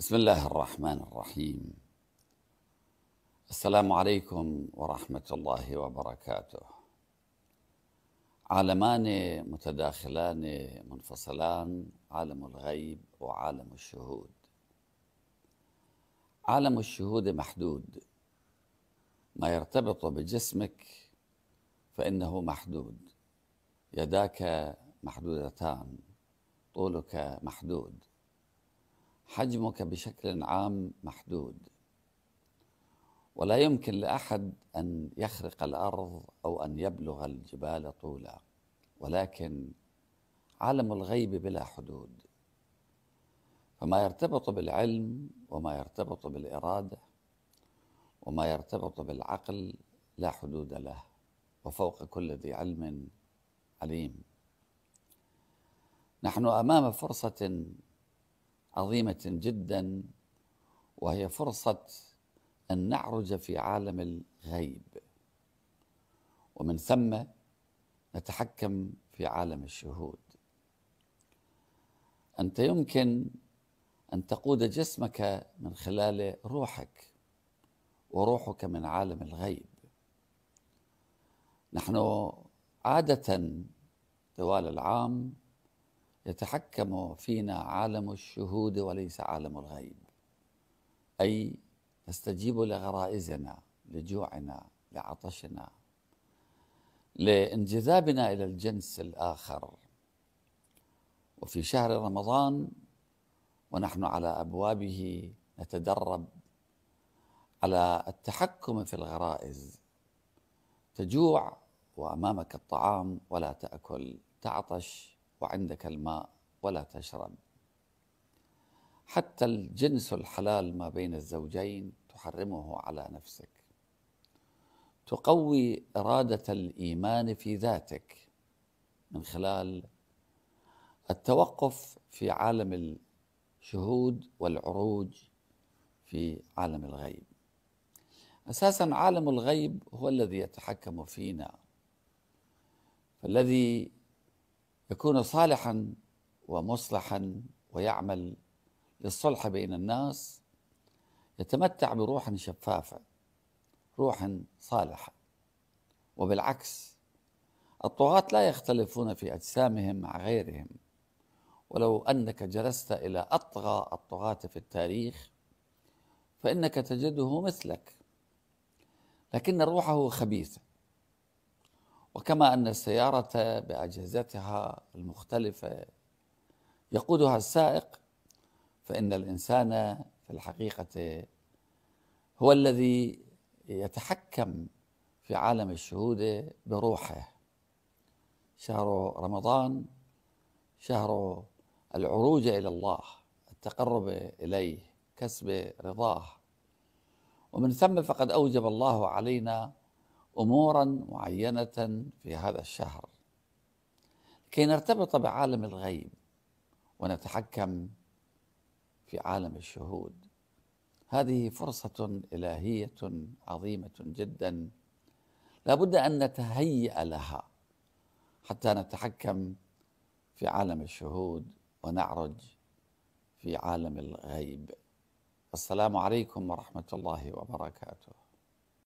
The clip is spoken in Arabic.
بسم الله الرحمن الرحيم السلام عليكم ورحمة الله وبركاته عالمان متداخلان منفصلان عالم الغيب وعالم الشهود عالم الشهود محدود ما يرتبط بجسمك فإنه محدود يداك محدودتان طولك محدود حجمك بشكل عام محدود ولا يمكن لاحد ان يخرق الارض او ان يبلغ الجبال طولا ولكن عالم الغيب بلا حدود فما يرتبط بالعلم وما يرتبط بالاراده وما يرتبط بالعقل لا حدود له وفوق كل ذي علم عليم نحن امام فرصه عظيمه جدا وهي فرصه ان نعرج في عالم الغيب ومن ثم نتحكم في عالم الشهود انت يمكن ان تقود جسمك من خلال روحك وروحك من عالم الغيب نحن عاده طوال العام يتحكم فينا عالم الشهود وليس عالم الغيب أي نستجيب لغرائزنا لجوعنا لعطشنا لانجذابنا إلى الجنس الآخر وفي شهر رمضان ونحن على أبوابه نتدرب على التحكم في الغرائز تجوع وأمامك الطعام ولا تأكل تعطش وعندك الماء ولا تشرب حتى الجنس الحلال ما بين الزوجين تحرمه على نفسك تقوي اراده الايمان في ذاتك من خلال التوقف في عالم الشهود والعروج في عالم الغيب اساسا عالم الغيب هو الذي يتحكم فينا فالذي يكون صالحا ومصلحا ويعمل للصلح بين الناس يتمتع بروح شفافه روح صالحه وبالعكس الطغاة لا يختلفون في اجسامهم مع غيرهم ولو انك جلست الى اطغى الطغاة في التاريخ فانك تجده مثلك لكن روحه خبيثه وكما أن السيارة بأجهزتها المختلفة يقودها السائق فإن الإنسان في الحقيقة هو الذي يتحكم في عالم الشهود بروحه شهر رمضان شهر العروج إلى الله التقرب إليه كسب رضاه ومن ثم فقد أوجب الله علينا امورا معينه في هذا الشهر كي نرتبط بعالم الغيب ونتحكم في عالم الشهود هذه فرصه الهيه عظيمه جدا لابد ان نتهيا لها حتى نتحكم في عالم الشهود ونعرج في عالم الغيب السلام عليكم ورحمه الله وبركاته